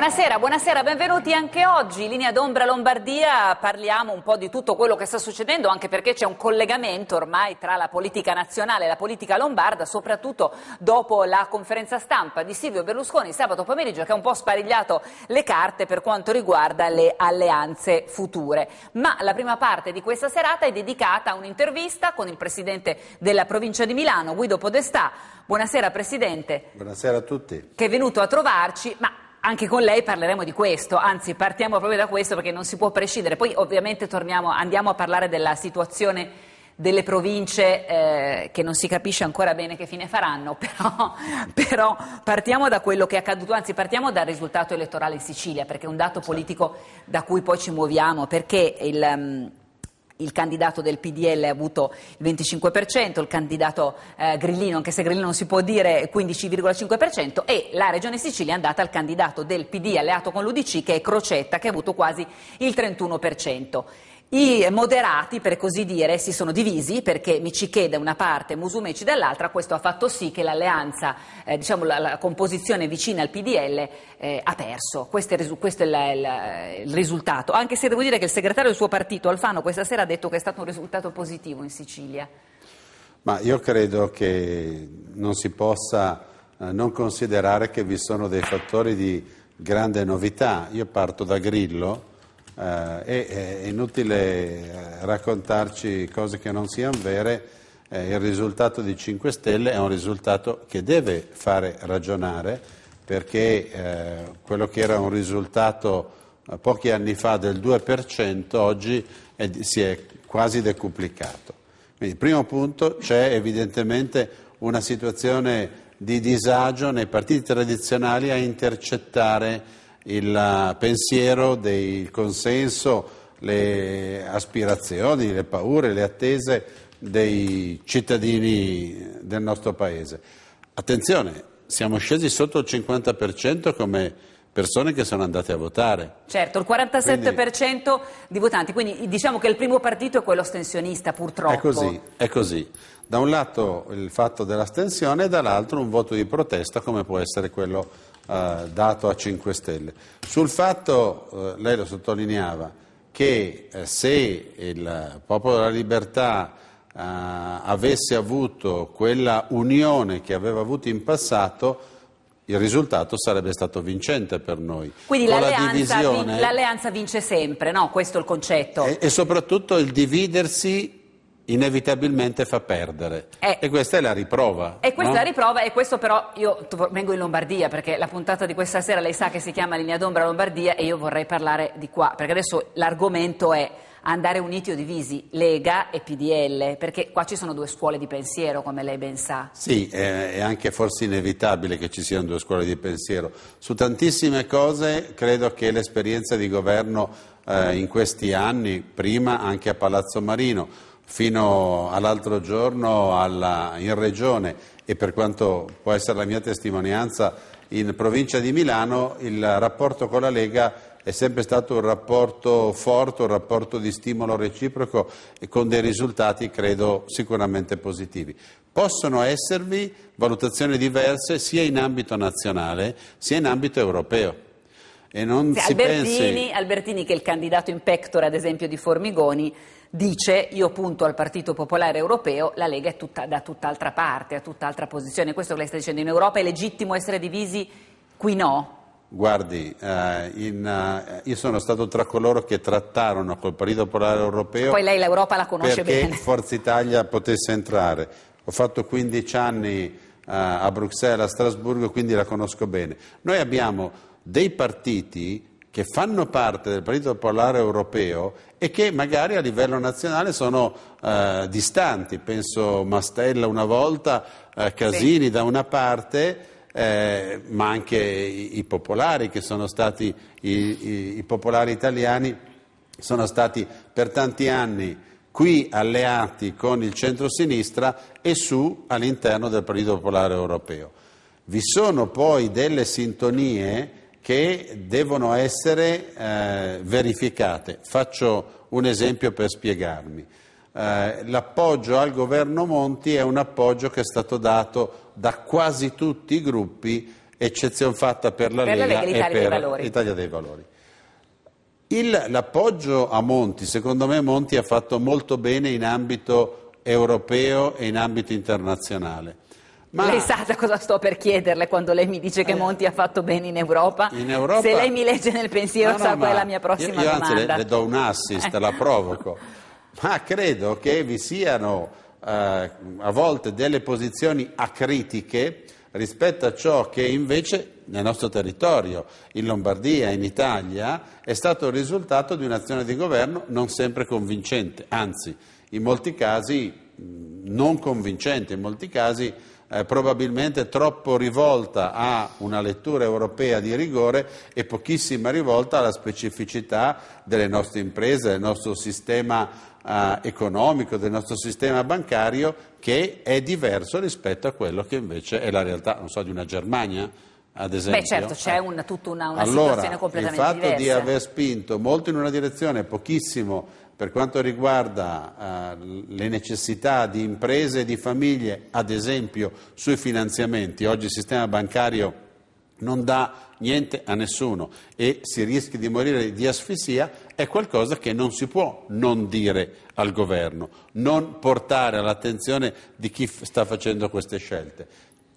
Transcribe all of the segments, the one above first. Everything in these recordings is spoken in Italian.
Buonasera, buonasera, benvenuti anche oggi. Linea d'ombra Lombardia, parliamo un po' di tutto quello che sta succedendo, anche perché c'è un collegamento ormai tra la politica nazionale e la politica lombarda, soprattutto dopo la conferenza stampa di Silvio Berlusconi sabato pomeriggio che ha un po' sparigliato le carte per quanto riguarda le alleanze future. Ma la prima parte di questa serata è dedicata a un'intervista con il presidente della provincia di Milano, Guido Podestà. Buonasera Presidente. Buonasera a tutti. Che è venuto a trovarci, ma anche con lei parleremo di questo, anzi partiamo proprio da questo perché non si può prescindere. Poi ovviamente torniamo, andiamo a parlare della situazione delle province eh, che non si capisce ancora bene che fine faranno, però, però, partiamo da quello che è accaduto, anzi partiamo dal risultato elettorale in Sicilia perché è un dato certo. politico da cui poi ci muoviamo, perché il, um, il candidato del PDL ha avuto il 25%, il candidato eh, Grillino, anche se Grillino non si può dire, 15,5% e la Regione Sicilia è andata al candidato del PD alleato con l'Udc che è Crocetta che ha avuto quasi il 31%. I moderati, per così dire, si sono divisi perché Michichet da una parte Musumeci dall'altra, questo ha fatto sì che l'alleanza, eh, diciamo la, la, composizione vicina al PDL eh, ha perso. Questo è, questo è la, la, il risultato, anche se devo dire che il segretario del suo partito, Alfano, questa sera ha detto che è stato un risultato positivo in Sicilia. Ma io credo che non si possa eh, non considerare che vi sono dei fattori di grande novità. Io parto da Grillo eh, eh, è, è, inutile eh, raccontarci cose che non siano vere, eh, il risultato di 5 Stelle è un risultato che deve fare ragionare perché eh, quello che era un risultato eh, pochi anni fa del 2% oggi è, si è quasi decuplicato. Quindi, primo punto, c'è evidentemente una situazione di disagio nei partiti tradizionali a intercettare il pensiero il consenso, le aspirazioni, le paure, le attese dei cittadini del nostro Paese. Attenzione, siamo scesi sotto il 50% come persone che sono andate a votare. Certo, il 47% quindi, di votanti, quindi diciamo che il primo partito è quello astensionista purtroppo. È così, è così. Da un lato il fatto dell'astensione e dall'altro un voto di protesta come può essere quello eh, dato a 5 Stelle. Sul fatto, eh, lei lo sottolineava, che eh, se il Popolo della Libertà eh, avesse avuto quella unione che aveva avuto in passato, il risultato sarebbe stato vincente per noi. Quindi l'alleanza, la divisione... l'alleanza, vince sempre, no? questo è il concetto. E, e soprattutto il dividersi inevitabilmente fa perdere. Eh, e questa è la riprova. E questa no? è la riprova e questo però io vengo in Lombardia perché la puntata di questa sera lei sa che si chiama Linea d'ombra Lombardia e io vorrei parlare di qua perché adesso l'argomento è andare uniti o divisi, Lega e PDL, perché qua ci sono due scuole di pensiero, come lei ben sa. Sì, è anche forse inevitabile che ci siano due scuole di pensiero. Su tantissime cose credo che l'esperienza di governo eh, in questi anni, prima anche a Palazzo Marino, fino all'altro giorno alla, in regione e per quanto può essere la mia testimonianza in provincia di Milano il rapporto con la Lega è sempre stato un rapporto forte, un rapporto di stimolo reciproco e con dei risultati credo sicuramente positivi. Possono esservi valutazioni diverse sia in ambito nazionale sia in ambito europeo. E non sì, si Albertini, pensi... Albertini, che è il candidato in pectora ad esempio di Formigoni, dice io punto al Partito Popolare Europeo, la Lega è tutta, da tutt'altra parte, a tutt'altra posizione. Questo che lei sta dicendo, in Europa è legittimo essere divisi, qui no? Guardi, eh, in, eh, io sono stato tra coloro che trattarono col Partito Popolare Europeo Poi lei l'Europa la conosce perché bene. Forza Italia potesse entrare. Ho fatto 15 anni eh, a Bruxelles, a Strasburgo, quindi la conosco bene. Noi abbiamo dei partiti che fanno parte del Partito Popolare Europeo e che magari a livello nazionale sono eh, distanti, penso Mastella una volta, eh, Casini Beh. da una parte, eh, ma anche i, i, popolari che sono stati i, i, i popolari italiani sono stati per tanti anni qui alleati con il centro-sinistra e su all'interno del Partito Popolare Europeo. Vi sono poi delle sintonie che devono essere eh, verificate. Faccio un esempio per spiegarmi. Eh, l'appoggio al governo Monti è un appoggio che è stato dato da quasi tutti i gruppi, eccezione fatta per la per Lega, e per l'Italia dei Valori. Il, l'appoggio a Monti, secondo me Monti ha fatto molto bene in ambito europeo e in ambito internazionale. Ma lei sa da cosa sto per chiederle quando lei mi dice che eh. Monti ha fatto bene in Europa? In Europa... Se lei mi legge nel pensiero no, no, sa qual è la mia prossima io, io domanda. Io anzi le, le, do un assist, la provoco. Ma credo che vi siano eh, a volte delle posizioni acritiche rispetto a ciò che invece nel nostro territorio, in Lombardia, in Italia, è stato il risultato di un'azione di governo non sempre convincente, anzi in molti casi mm, non convincente, in molti casi eh, probabilmente troppo rivolta a una lettura europea di rigore e pochissima rivolta alla specificità delle nostre imprese, del nostro sistema eh, economico, del nostro sistema bancario che è diverso rispetto a quello che invece è la realtà, non so, di una Germania. Ad esempio. Beh certo, c'è eh. una, tutta una, una allora, situazione completamente diversa. Il fatto diversa. di aver spinto molto in una direzione e pochissimo per quanto riguarda eh, le necessità di imprese e di famiglie, ad esempio sui finanziamenti, oggi il sistema bancario non dà niente a nessuno e si rischia di morire di asfissia, è qualcosa che non si può non dire al governo, non portare all'attenzione di chi sta facendo queste scelte.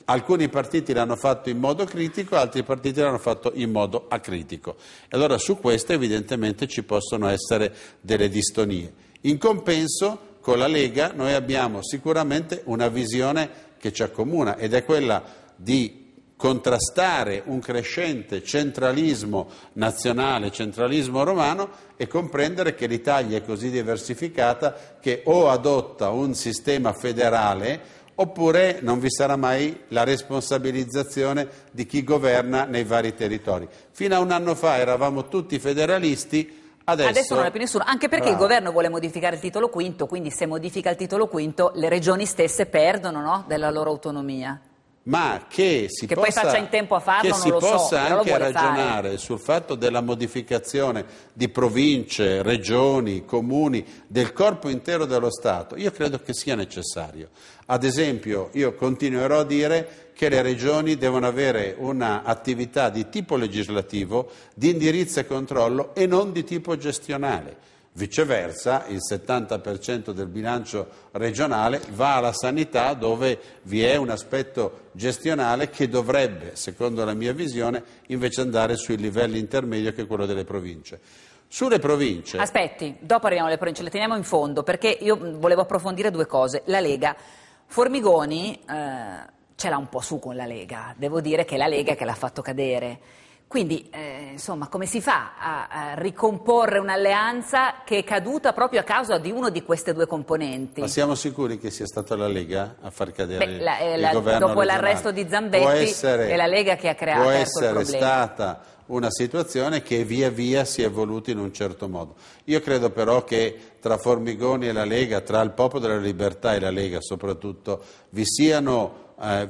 Alcuni partiti l'hanno fatto in modo critico, altri partiti l'hanno fatto in modo acritico. E allora su questo evidentemente ci possono essere delle distonie. In compenso, con la Lega noi abbiamo sicuramente una visione che ci accomuna ed è quella di contrastare un crescente centralismo nazionale, centralismo romano e comprendere che l'Italia è così diversificata che o adotta un sistema federale oppure non vi sarà mai la responsabilizzazione di chi governa nei vari territori. Fino a un anno fa eravamo tutti federalisti, Adesso, Adesso, non è più nessuno, anche perché bravo. il ah. governo vuole modificare il titolo quinto, quindi se modifica il titolo quinto le regioni stesse perdono no? della loro autonomia ma che si che possa, poi faccia in tempo a farlo, che si possa so, anche ragionare fare. sul fatto della modificazione di province, regioni, comuni, del corpo intero dello Stato, io credo che sia necessario. Ad esempio, io continuerò a dire che le regioni devono avere un'attività di tipo legislativo, di indirizzo e controllo e non di tipo gestionale Viceversa, il 70% del bilancio regionale va alla sanità dove vi è un aspetto gestionale che dovrebbe, secondo la mia visione, invece andare sui livelli intermedio che è quello delle province. Sulle province... Aspetti, dopo arriviamo alle province, le teniamo in fondo perché io volevo approfondire due cose. La Lega, Formigoni eh, ce l'ha un po' su con la Lega, devo dire che è la Lega che l'ha fatto cadere. Quindi, eh, insomma, come si fa a, a, ricomporre un'alleanza che è caduta proprio a causa di uno di queste due componenti? Ma siamo sicuri che sia stata la Lega a far cadere Beh, la, eh, il la, governo Dopo regionale. l'arresto di Zambetti essere, è la Lega che ha creato il problema. Può essere stata una situazione che via via si è evoluta in un certo modo. Io credo però che tra Formigoni e la Lega, tra il Popolo della Libertà e la Lega soprattutto, vi siano eh,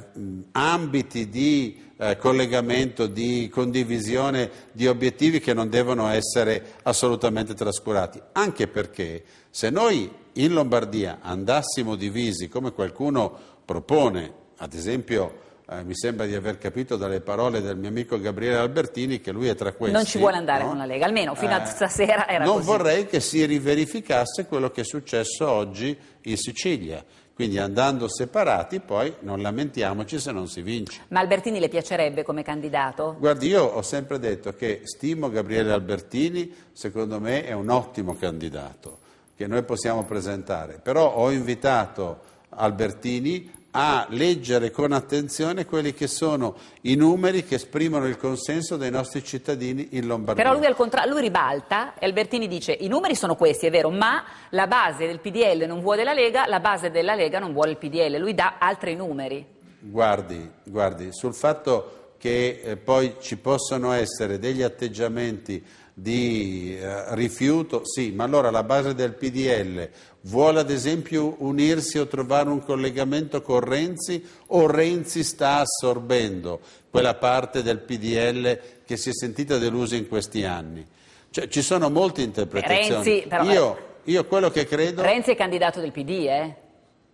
ambiti di eh, collegamento, di condivisione di obiettivi che non devono essere assolutamente trascurati, anche perché se noi in Lombardia andassimo divisi come qualcuno propone, ad esempio eh, mi sembra di aver capito dalle parole del mio amico Gabriele Albertini che lui è tra questi. Non ci vuole andare no? con la Lega, almeno fino eh, a stasera era non così. Non vorrei che si riverificasse quello che è successo oggi in Sicilia. Quindi andando separati poi non lamentiamoci se non si vince. Ma Albertini le piacerebbe come candidato? Guardi, io ho sempre detto che stimo Gabriele Albertini, secondo me è un ottimo candidato che noi possiamo presentare, però ho invitato Albertini a leggere con attenzione quelli che sono i numeri che esprimono il consenso dei nostri cittadini in Lombardia. Però lui, contra- lui ribalta e Albertini dice i numeri sono questi, è vero, ma la base del PDL non vuole la Lega, la base della Lega non vuole il PDL, lui dà altri numeri. Guardi, guardi sul fatto che eh, poi ci possono essere degli atteggiamenti di eh, rifiuto, sì, ma allora la base del PDL vuole ad esempio unirsi o trovare un collegamento con Renzi o Renzi sta assorbendo quella parte del PDL che si è sentita delusa in questi anni? Cioè, ci sono molte interpretazioni. Renzi, però, eh, io, io quello che credo... Renzi è candidato del PD, eh?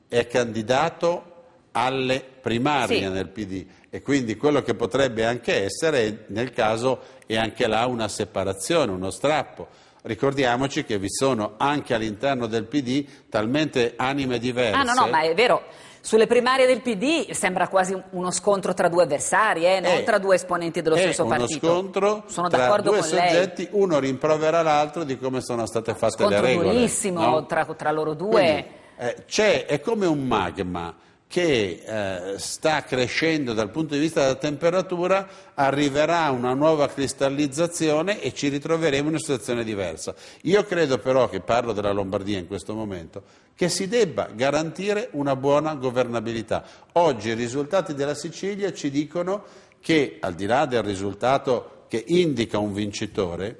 È candidato alle primarie sì. nel PD e quindi quello che potrebbe anche essere, nel caso, è anche là una separazione, uno strappo. Ricordiamoci che vi sono anche all'interno del PD talmente anime diverse. Ah no, no, ma è vero. Sulle primarie del PD sembra quasi uno scontro tra due avversari, eh, non è, eh, tra due esponenti dello eh, stesso partito. È uno scontro sono tra due soggetti, lei. uno rimproverà l'altro di come sono state fatte le regole. Scontro durissimo no? tra, tra, loro due. Quindi, eh, c'è, è come un magma che eh, sta crescendo dal punto di vista della temperatura, arriverà una nuova cristallizzazione e ci ritroveremo in una situazione diversa. Io credo però, che parlo della Lombardia in questo momento, che si debba garantire una buona governabilità. Oggi i risultati della Sicilia ci dicono che, al di là del risultato che indica un vincitore,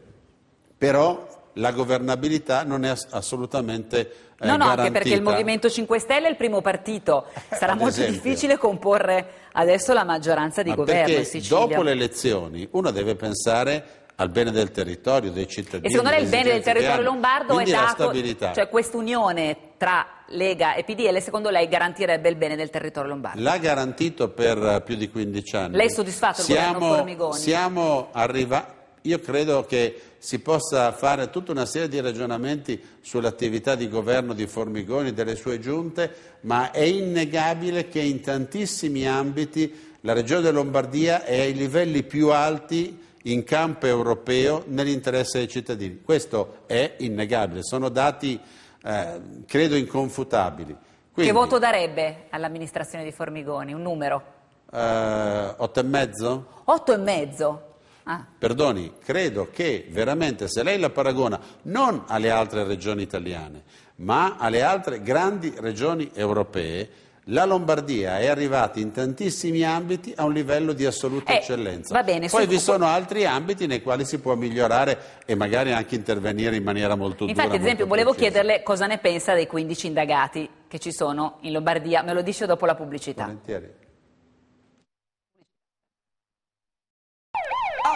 però la governabilità non è assolutamente eh, no, no, garantita. anche perché il Movimento 5 Stelle è il primo partito. Sarà molto esempio. difficile comporre adesso la maggioranza di Ma governo in Sicilia. Dopo le elezioni uno deve pensare al bene del territorio, dei cittadini. E secondo lei il bene del territorio lombardo è dato, la cioè quest'unione tra Lega e PDL secondo lei garantirebbe il bene del territorio lombardo? L'ha garantito per eh, più di 15 anni. Lei è soddisfatto del siamo, governo Formigoni? Siamo arrivati, io credo che si possa fare tutta una serie di ragionamenti sull'attività di governo di Formigoni, e delle sue giunte, ma è innegabile che in tantissimi ambiti la Regione Lombardia è ai livelli più alti in campo europeo nell'interesse dei cittadini. Questo è innegabile, sono dati eh, credo inconfutabili. Quindi, che voto darebbe all'amministrazione di Formigoni? Un numero? Eh, otto e mezzo? Otto e mezzo? Ah. Perdoni, credo che veramente se lei la paragona non alle altre regioni italiane, ma alle altre grandi regioni europee, la Lombardia è arrivata in tantissimi ambiti a un livello di assoluta eh, eccellenza. Bene, Poi vi sono altri ambiti nei quali si può migliorare e magari anche intervenire in maniera molto Infatti, dura. Infatti, ad esempio, volevo precisa. chiederle cosa ne pensa dei 15 indagati che ci sono in Lombardia. Me lo dice dopo la pubblicità. Volentieri.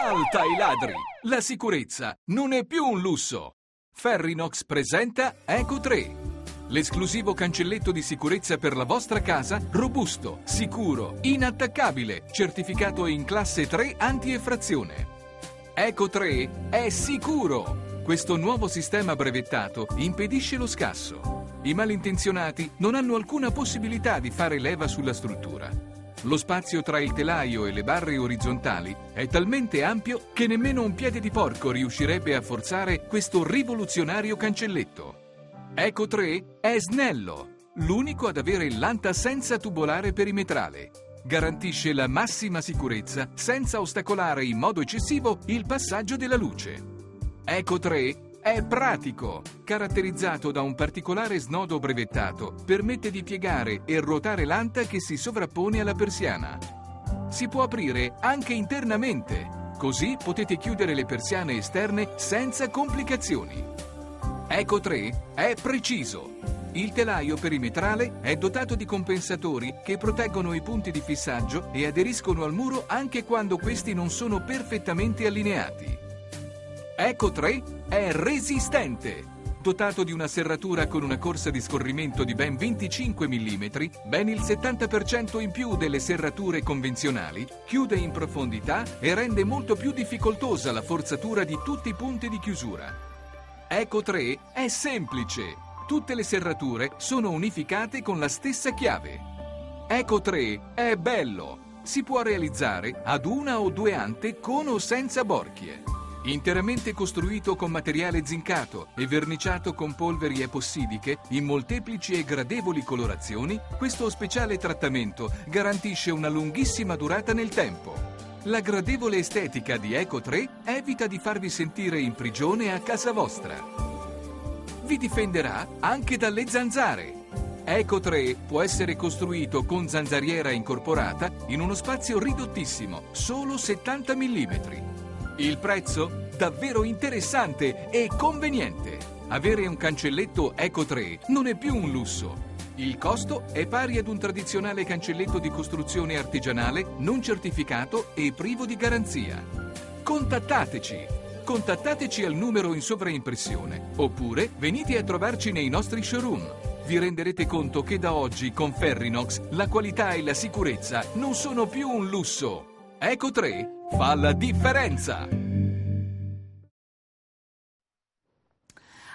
Alta i ladri! La sicurezza non è più un lusso! Ferrinox presenta Eco 3. L'esclusivo cancelletto di sicurezza per la vostra casa, robusto, sicuro, inattaccabile, certificato in classe 3 anti-effrazione. Eco 3 è sicuro! Questo nuovo sistema brevettato impedisce lo scasso. I malintenzionati non hanno alcuna possibilità di fare leva sulla struttura. Lo spazio tra il telaio e le barre orizzontali è talmente ampio che nemmeno un piede di porco riuscirebbe a forzare questo rivoluzionario cancelletto. Eco 3 è snello, l'unico ad avere l'anta senza tubolare perimetrale. Garantisce la massima sicurezza senza ostacolare in modo eccessivo il passaggio della luce. Eco 3 è pratico, caratterizzato da un particolare snodo brevettato, permette di piegare e ruotare l'anta che si sovrappone alla persiana. Si può aprire anche internamente, così potete chiudere le persiane esterne senza complicazioni. Eco 3 è preciso. Il telaio perimetrale è dotato di compensatori che proteggono i punti di fissaggio e aderiscono al muro anche quando questi non sono perfettamente allineati. Eco 3 è resistente. Dotato di una serratura con una corsa di scorrimento di ben 25 mm, ben il 70% in più delle serrature convenzionali, chiude in profondità e rende molto più difficoltosa la forzatura di tutti i punti di chiusura. Eco 3 è semplice. Tutte le serrature sono unificate con la stessa chiave. Eco 3 è bello. Si può realizzare ad una o due ante con o senza borchie. Interamente costruito con materiale zincato e verniciato con polveri epossidiche in molteplici e gradevoli colorazioni, questo speciale trattamento garantisce una lunghissima durata nel tempo. La gradevole estetica di Eco 3 evita di farvi sentire in prigione a casa vostra. Vi difenderà anche dalle zanzare. Eco 3 può essere costruito con zanzariera incorporata in uno spazio ridottissimo, solo 70 mm il prezzo? Davvero interessante e conveniente. Avere un cancelletto Eco 3 non è più un lusso. Il costo è pari ad un tradizionale cancelletto di costruzione artigianale non certificato e privo di garanzia. Contattateci! Contattateci al numero in sovraimpressione oppure venite a trovarci nei nostri showroom. Vi renderete conto che da oggi con Ferrinox la qualità e la sicurezza non sono più un lusso. Eco 3 fa la differenza.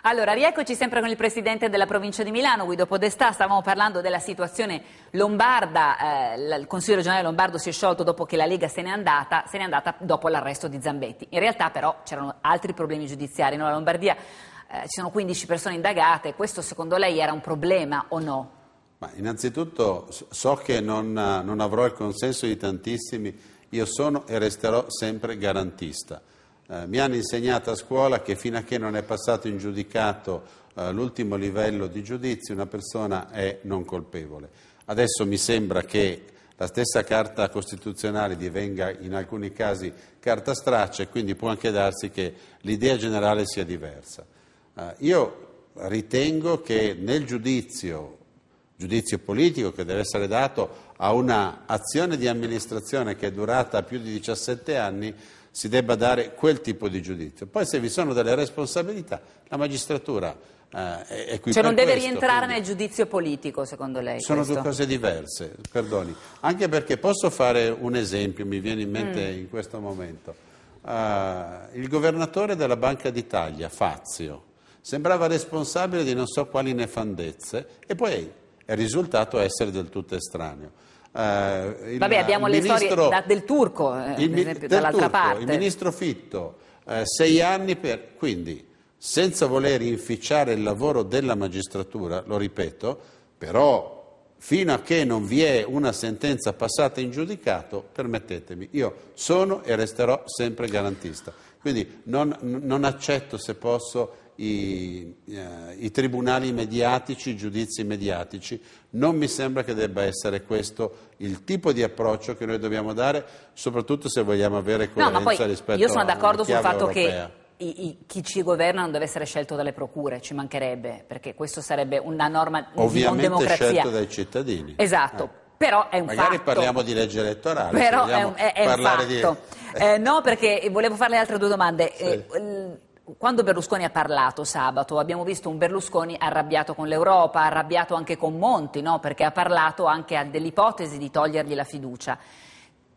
Allora, rieccoci sempre con il presidente della provincia di Milano, Guido Podestà. Stavamo parlando della situazione lombarda. Eh, il Consiglio regionale lombardo si è sciolto dopo che la Lega se n'è andata, se n'è andata dopo l'arresto di Zambetti. In realtà, però, c'erano altri problemi giudiziari. No? La Lombardia eh, ci sono 15 persone indagate. Questo, secondo lei, era un problema o no? Ma innanzitutto so che non, eh, non avrò il consenso di tantissimi io sono e resterò sempre garantista. Eh, mi hanno insegnato a scuola che fino a che non è passato in giudicato eh, l'ultimo livello di giudizio una persona è non colpevole. Adesso mi sembra che la stessa carta costituzionale divenga in alcuni casi carta straccia e quindi può anche darsi che l'idea generale sia diversa. Eh, io ritengo che nel giudizio, giudizio politico che deve essere dato a un'azione di amministrazione che è durata più di 17 anni si debba dare quel tipo di giudizio. Poi se vi sono delle responsabilità, la magistratura eh, è qui Cioè non deve questo, rientrare quindi. nel giudizio politico, secondo lei? Sono questo? due cose diverse, perdoni. Anche perché posso fare un esempio, mi viene in mente mm. in questo momento. Uh, il governatore della Banca d'Italia, Fazio, sembrava responsabile di non so quali nefandezze e poi è risultato essere del tutto estraneo. Eh, il, Vabbè, abbiamo le ministro, storie da, del turco, eh, il, esempio, del turco, parte. Il ministro Fitto, eh, sei anni per... Quindi, senza voler inficiare il lavoro della magistratura, lo ripeto, però fino a che non vi è una sentenza passata in giudicato, permettetemi, io sono e resterò sempre garantista. Quindi non, non accetto, se posso, i, eh, i, tribunali mediatici, i giudizi mediatici. Non mi sembra che debba essere questo il tipo di approccio che noi dobbiamo dare, soprattutto se vogliamo avere coerenza no, ma poi rispetto Io sono d'accordo sul fatto europea. che i, i, chi ci governa non deve essere scelto dalle procure, ci mancherebbe, perché questo sarebbe una norma Ovviamente di non democrazia. Ovviamente scelto dai cittadini. Esatto. Eh. Però è un Magari fatto. parliamo di legge elettorale. Però è un, è, è un fatto. Di... Eh, no, perché volevo farle altre due domande. Sì. Eh, quando Berlusconi ha parlato sabato abbiamo visto un Berlusconi arrabbiato con l'Europa, arrabbiato anche con Monti, no? perché ha parlato anche dell'ipotesi di togliergli la fiducia.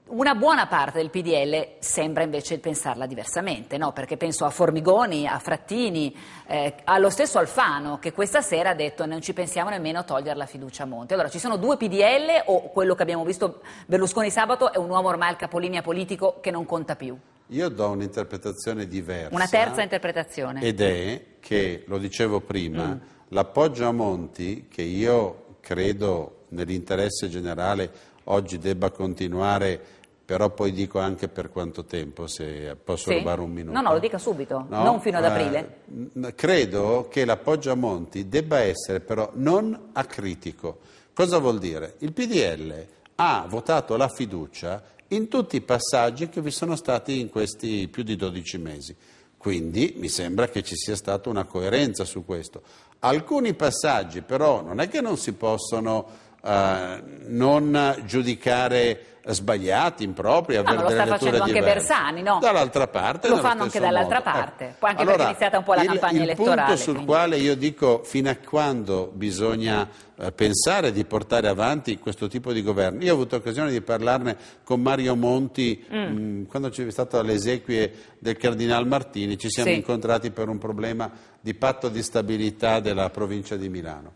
Una buona parte del PDL sembra invece pensarla diversamente, no? perché penso a Formigoni, a Frattini, eh, allo stesso Alfano che questa sera ha detto non ci pensiamo nemmeno a togliere la fiducia a Monti. Allora ci sono due PDL o quello che abbiamo visto Berlusconi sabato è un uomo ormai al capolinea politico che non conta più? Io do un'interpretazione diversa. Una terza interpretazione. Ed è che, lo dicevo prima, mm. l'appoggio a Monti, che io credo nell'interesse generale oggi debba continuare, però poi dico anche per quanto tempo, se posso sì. rubare un minuto. No, no, lo dica subito, no? non fino ad aprile. Eh, credo che l'appoggio a Monti debba essere però non acritico. Cosa vuol dire? Il PDL ha votato la fiducia in tutti i passaggi che vi sono stati in questi più di 12 mesi. Quindi mi sembra che ci sia stata una coerenza su questo. Alcuni passaggi però non è che non si possono eh, non giudicare sbagliati, impropri, avere no, delle letture diverse. lo sta facendo anche Bersani, no? Dall'altra parte. Lo fanno anche dall'altra modo. Ecco, parte, eh. anche allora, perché è iniziata un po' la il, campagna il elettorale. Il punto sul quindi. quale io dico fino a quando bisogna eh, pensare di portare avanti questo tipo di governo. Io ho avuto occasione di parlarne con Mario Monti mm. mh, mm, quando c'è stato alle esequie del Cardinal Martini, ci siamo sì. incontrati per un problema di patto di stabilità della provincia di Milano.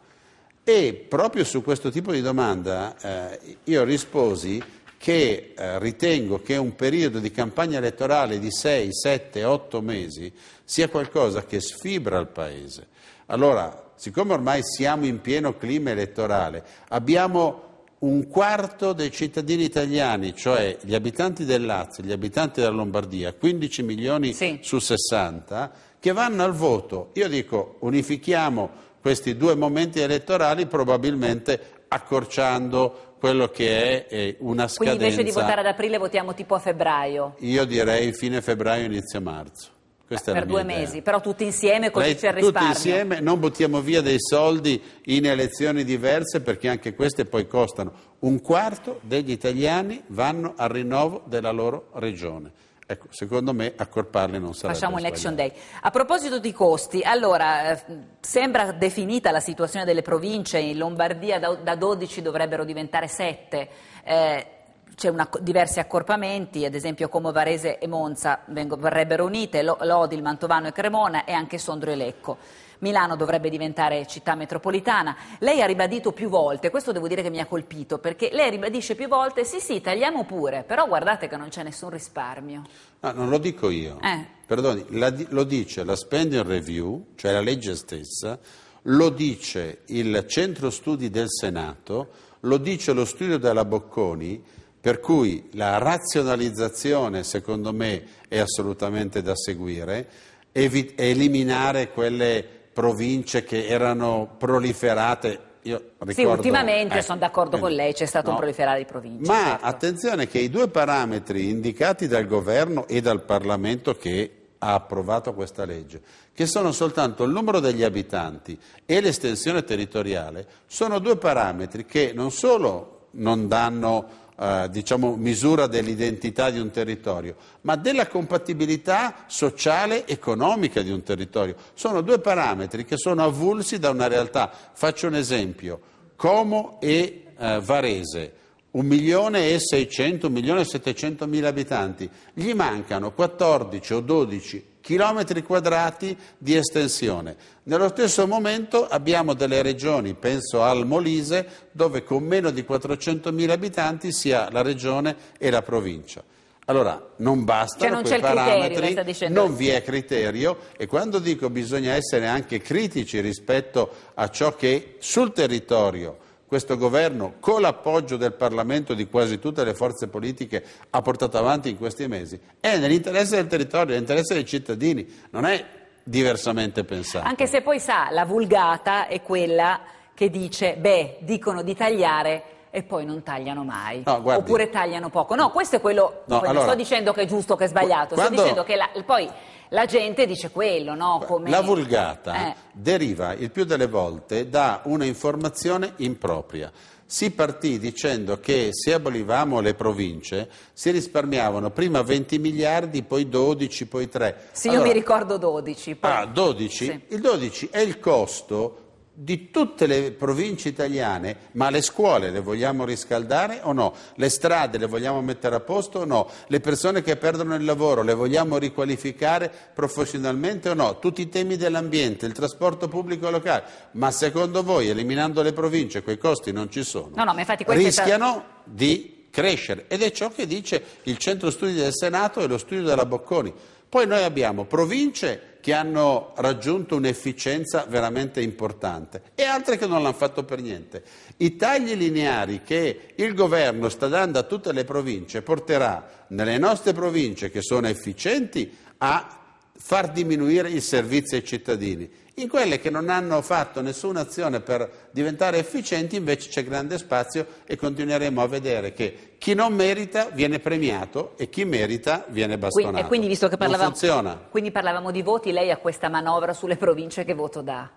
E proprio su questo tipo di domanda eh, io risposi che eh, ritengo che un periodo di campagna elettorale di 6, 7, 8 mesi sia qualcosa che sfibra il Paese. Allora, siccome ormai siamo in pieno clima elettorale, abbiamo un quarto dei cittadini italiani, cioè gli abitanti del Lazio, gli abitanti della Lombardia, 15 milioni sì. su 60, che vanno al voto. Io dico unifichiamo questi due momenti elettorali probabilmente accorciando quello che è, eh, una scadenza. Quindi invece di votare ad aprile votiamo tipo a febbraio? Io direi fine febbraio, inizio marzo. Questa per due idea. mesi, però tutti insieme così Lei, c'è il risparmio. Tutti insieme, non buttiamo via dei soldi in elezioni diverse perché anche queste poi costano. Un quarto degli italiani vanno al rinnovo della loro regione. Ecco, secondo me accorparli non sarà. Facciamo un action day. A proposito di costi, allora eh, sembra definita la situazione delle province, in Lombardia da, da 12 dovrebbero diventare 7. Eh, c'è una, diversi accorpamenti, ad esempio Como Varese e Monza vengo, verrebbero unite, Lodi, il Mantovano e Cremona e anche Sondrio e Lecco. Milano dovrebbe diventare città metropolitana. Lei ha ribadito più volte, questo devo dire che mi ha colpito, perché lei ribadisce più volte sì sì tagliamo pure, però guardate che non c'è nessun risparmio. No, non lo dico io. Eh. Perdoni, la, lo dice la spending review, cioè la legge stessa, lo dice il centro studi del Senato, lo dice lo studio della Bocconi, per cui la razionalizzazione, secondo me, è assolutamente da seguire, eliminare quelle province che erano proliferate. Io ricordo, sì, ultimamente eh, sono d'accordo eh, con lei, c'è stato no, un proliferare di province. Ma certo. attenzione che i due parametri indicati dal governo e dal Parlamento che ha approvato questa legge, che sono soltanto il numero degli abitanti e l'estensione territoriale, sono due parametri che non solo non danno eh, diciamo, misura dell'identità di un territorio, ma della compatibilità sociale e economica di un territorio. Sono due parametri che sono avulsi da una realtà. Faccio un esempio, Como e eh, Varese. 1 milione e 600, 1 milione e 700 mila abitanti, gli mancano 14 o 12 chilometri quadrati di estensione. Nello stesso momento abbiamo delle regioni, penso al Molise, dove con meno di 400.000 abitanti sia la regione e la provincia. Allora, non bastano cioè non parametri, criterio, non vi è criterio e quando dico bisogna essere anche critici rispetto a ciò che sul territorio questo governo, con l'appoggio del Parlamento di quasi tutte le forze politiche, ha portato avanti in questi mesi, è nell'interesse del territorio, nell'interesse dei cittadini, non è diversamente pensato. Anche se poi sa, la vulgata è quella che dice, beh, dicono di tagliare, e poi non tagliano mai, no, guardi, oppure tagliano poco. No, questo è quello, no, quello allora, sto dicendo che è giusto, che è sbagliato, quando, sto dicendo che la, poi la gente dice quello, no? Come... La vulgata eh. deriva il più delle volte da una informazione impropria. Si partì dicendo che se abolivamo le province si risparmiavano prima 20 miliardi, poi 12, poi 3. Sì, allora, io mi ricordo 12. Poi... Ah, 12? Sì. Il 12 è il costo di tutte le province italiane, ma le scuole le vogliamo riscaldare o no? Le strade le vogliamo mettere a posto o no? Le persone che perdono il lavoro le vogliamo riqualificare professionalmente o no? Tutti i temi dell'ambiente, il trasporto pubblico locale, ma secondo voi eliminando le province quei costi non ci sono? No, no, infatti, rischiano è... di crescere ed è ciò che dice il centro studi del Senato e lo studio della Bocconi. Poi noi abbiamo province che hanno raggiunto un'efficienza veramente importante e altre che non l'hanno fatto per niente. I tagli lineari che il governo sta dando a tutte le province porterà nelle nostre province che sono efficienti a far diminuire i servizi ai cittadini in quelle che non hanno fatto nessuna azione per diventare efficienti invece c'è grande spazio e continueremo a vedere che chi non merita viene premiato e chi merita viene bastonato. Quindi, e quindi visto che parlavamo, quindi parlavamo di voti, lei ha questa manovra sulle province che voto dà?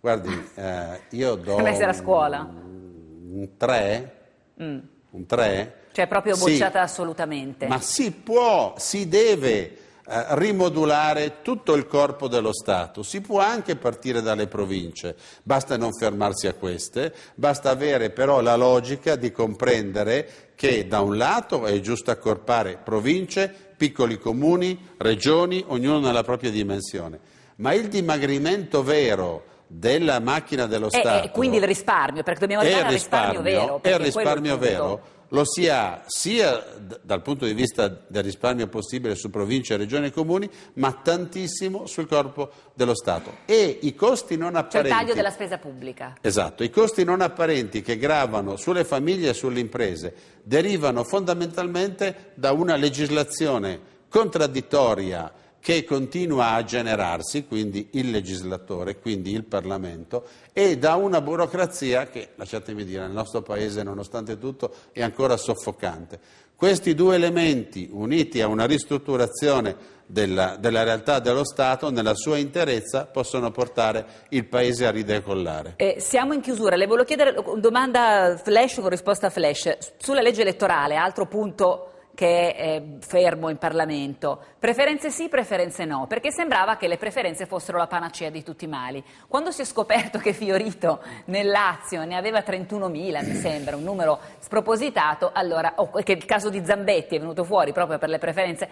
Guardi, eh, io do... Come essere a scuola. Un 3? Un 3? Mm. Cioè proprio bocciata sì. assolutamente. Ma si può, si deve eh, rimodulare tutto il corpo dello Stato. Si può anche partire dalle province, basta non fermarsi a queste, basta avere però la logica di comprendere che da un lato è giusto accorpare province, piccoli comuni, regioni, ognuno nella propria dimensione, ma il dimagrimento vero della macchina dello eh, eh, Stato. E quindi il risparmio, perché dobbiamo arrivare al risparmio, risparmio vero. È il risparmio vero lo si ha sia dal punto di vista del risparmio possibile su province, regioni e comuni, ma tantissimo sul corpo dello Stato. E i costi non apparenti... Cioè il taglio della spesa pubblica. Esatto, i costi non apparenti che gravano sulle famiglie e sulle imprese derivano fondamentalmente da una legislazione contraddittoria che continua a generarsi, quindi il legislatore, quindi il Parlamento, e da una burocrazia che, lasciatemi dire, nel nostro Paese nonostante tutto è ancora soffocante. Questi due elementi uniti a una ristrutturazione della, della, realtà dello Stato nella sua interezza possono portare il Paese a ridecollare. Eh, siamo in chiusura, le volevo chiedere una domanda flash con risposta flash sulla legge elettorale, altro punto che è fermo in Parlamento. Preferenze sì, preferenze no, perché sembrava che le preferenze fossero la panacea di tutti i mali. Quando si è scoperto che Fiorito nel Lazio ne aveva 31.000, mi sembra, un numero spropositato, allora, oh, che il caso di Zambetti è venuto fuori proprio per le preferenze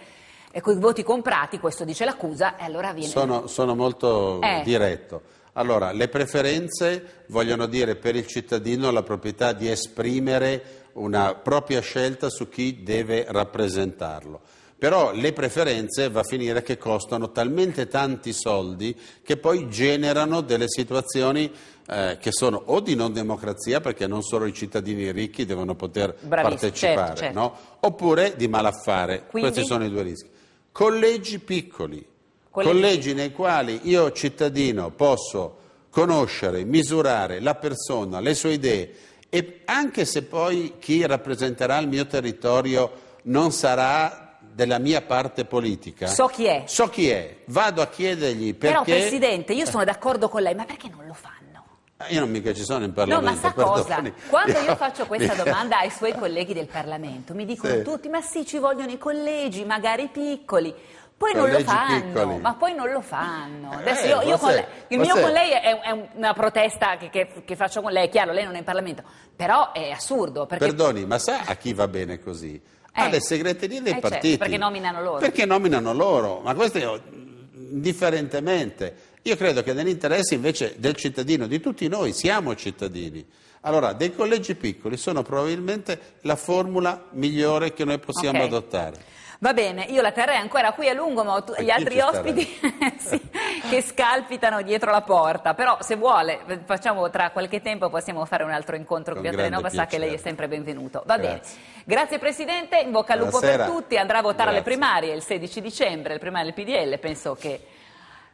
e con i voti comprati, questo dice l'accusa, e allora viene... Sono, sono molto eh. diretto. Allora, le preferenze vogliono dire per il cittadino la proprietà di esprimere una propria scelta su chi deve rappresentarlo. Però le preferenze va a finire che costano talmente tanti soldi che poi generano delle situazioni eh, che sono o di non democrazia perché non solo i cittadini ricchi devono poter Bravissimo, certo, partecipare, certo, No? oppure di malaffare. Quindi? Questi sono i due rischi. Collegi piccoli, Quelli collegi nei quali io cittadino posso conoscere, misurare la persona, le sue idee, e anche se poi chi rappresenterà il mio territorio non sarà della mia parte politica. So chi è. So chi è. Vado a chiedergli perché... Però Presidente, io sono d'accordo con lei, ma perché non lo fanno? Ah, io non mica ci sono in Parlamento. No, ma sa cosa? Quando io, faccio questa domanda ai suoi colleghi del Parlamento, mi dicono sì. tutti, ma sì, ci vogliono i collegi, magari piccoli. Poi non lo fanno, piccoli. ma poi non lo fanno. Eh, Adesso eh, io, io con lei, il mio con lei è, è una protesta che, che, che, faccio con lei, è chiaro, lei non è in Parlamento, però è assurdo. Perché... Perdoni, ma sa a chi va bene così? Eh, Alle segreterie dei eh, certo, partiti. Certo, perché nominano loro. Perché nominano loro, ma questo è mm, differentemente. Io credo che nell'interesse invece del cittadino, di tutti noi, siamo cittadini. Allora, dei collegi piccoli sono probabilmente la formula migliore che noi possiamo okay. adottare. Va bene, io la terrei ancora qui a lungo, ma ho tu- gli altri ospiti sì, che scalpitano dietro la porta. Però se vuole, facciamo tra qualche tempo possiamo fare un altro incontro qui a Telenova, sa che lei è sempre benvenuto. Va Grazie. bene. Grazie Presidente, in bocca al lupo Buonasera. per tutti. Andrà a votare Grazie. alle primarie il 16 dicembre, le primarie del PDL, penso che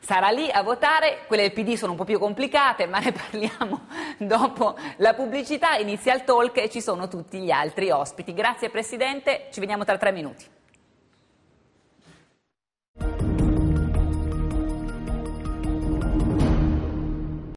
sarà lì a votare. Quelle del PD sono un po' più complicate, ma ne parliamo dopo la pubblicità. Inizia il talk e ci sono tutti gli altri ospiti. Grazie Presidente, ci vediamo tra tre minuti.